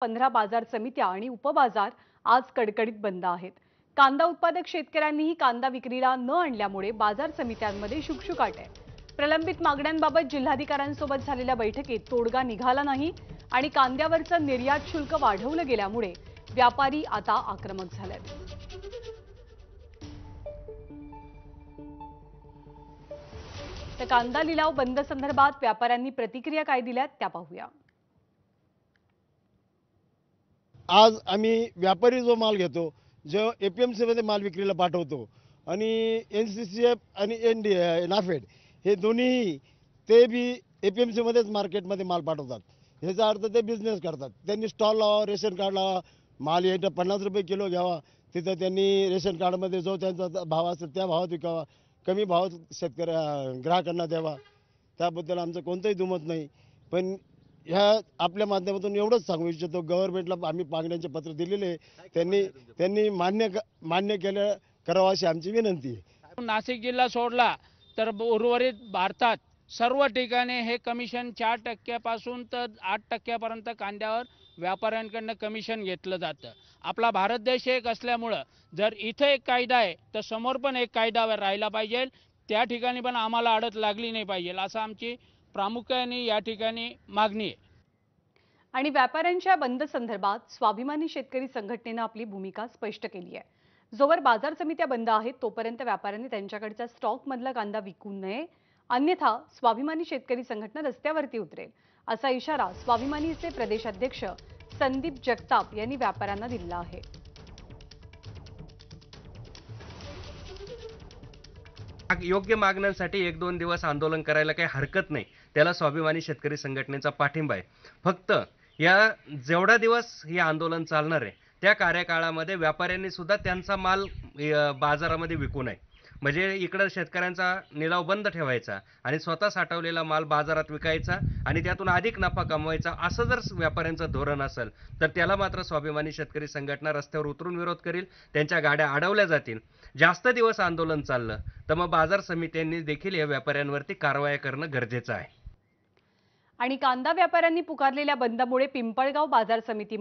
पंधरा बाजार समित्या आणि उपबाजार आज कडकडीत बंद आहेत कांदा उत्पादक शेतकऱ्यांनीही कांदा विक्रीला न आणल्यामुळे बाजार समित्यांमध्ये शुकशुकाट आहे प्रलंबित मागण्यांबाबत जिल्हाधिकाऱ्यांसोबत झालेल्या बैठकीत तोडगा निघाला नाही आणि कांद्यावरचं निर्यात शुल्क वाढवलं गेल्यामुळे व्यापारी आता आक्रमक झाल्यात तर कांदा लिलाव बंद संदर्भात व्यापाऱ्यांनी प्रतिक्रिया काय दिल्यात त्या पाहूया आज आम्ही व्यापारी जो माल घेतो जो ए पी एम सीमध्ये माल विक्रीला पाठवतो आणि एन सी सी एफ आणि एन डी नाफेड हे दोन्ही ते बी ए पी एम सीमध्येच मार्केटमध्ये माल पाठवतात ह्याचा अर्थ ते बिझनेस करतात त्यांनी स्टॉल लावा रेशन कार्ड लावा माल यायचा पन्नास रुपये किलो घ्यावा तिथं त्यांनी रेशन कार्डमध्ये जो त्यांचा भाव असेल त्या भावात विकावा कमी भाव शेतकऱ्या ग्राहकांना द्यावा त्याबद्दल आमचं कोणतंही दुमत नाही पण ह्या आपल्या माध्यमातून एवढंच सांगू इच्छितो गव्हर्नमेंटला आम्ही मागण्यांचे पत्र दिलेले त्यांनी त्यांनी मान्य मान्य केलं करावं अशी आमची विनंती आहे नाशिक जिल्हा सोडला तर उर्वरित भारतात सर्व ठिकाणी हे कमिशन चार टक्क्यापासून तर आठ टक्क्यापर्यंत कांद्यावर व्यापाऱ्यांकडनं कमिशन घेतलं जातं आपला भारत देश एक असल्यामुळं जर इथं एक कायदा आहे तर समोर पण एक कायदा राहिला पाहिजे त्या ठिकाणी पण आम्हाला अडत लागली नाही पाहिजे असं आमची प्रामुख्याने या ठिकाणी मागणी आहे आणि व्यापाऱ्यांच्या बंद संदर्भात स्वाभिमानी शेतकरी संघटनेनं आपली भूमिका स्पष्ट केली आहे जोवर बाजार समित्या बंद आहेत तोपर्यंत व्यापाऱ्यांनी त्यांच्याकडचा स्टॉकमधला कांदा विकू नये अन्यथा स्वाभिमानी शेतकरी संघटना रस्त्यावरती उतरेल असा इशारा स्वाभिमानीचे प्रदेशाध्यक्ष संदीप जगताप यांनी व्यापाऱ्यांना दिला आहे योग्य मागण्यांसाठी एक दोन दिवस आंदोलन करायला काही हरकत नाही त्याला स्वाभिमानी शेतकरी संघटनेचा पाठिंबा आहे फक्त या जेवढा दिवस हे आंदोलन चालणार आहे त्या कार्यकाळामध्ये व्यापाऱ्यांनी सुद्धा त्यांचा माल बाजारामध्ये विकू नये म्हणजे इकडं शेतकऱ्यांचा निलाव बंद ठेवायचा आणि स्वतः साठवलेला माल बाजारात विकायचा आणि त्यातून अधिक नफा कमवायचा असं जर व्यापाऱ्यांचं धोरण असेल तर त्याला मात्र स्वाभिमानी शेतकरी संघटना रस्त्यावर उतरून विरोध करील त्यांच्या गाड्या अडवल्या जातील जास्त दिवस आंदोलन चाललं तर मग बाजार समित्यांनी देखील या व्यापाऱ्यांवरती कारवाया करणं गरजेचं आहे आणि कांदा व्यापाऱ्यांनी पुकारलेल्या बंदमुळे पिंपळगाव बाजार समिती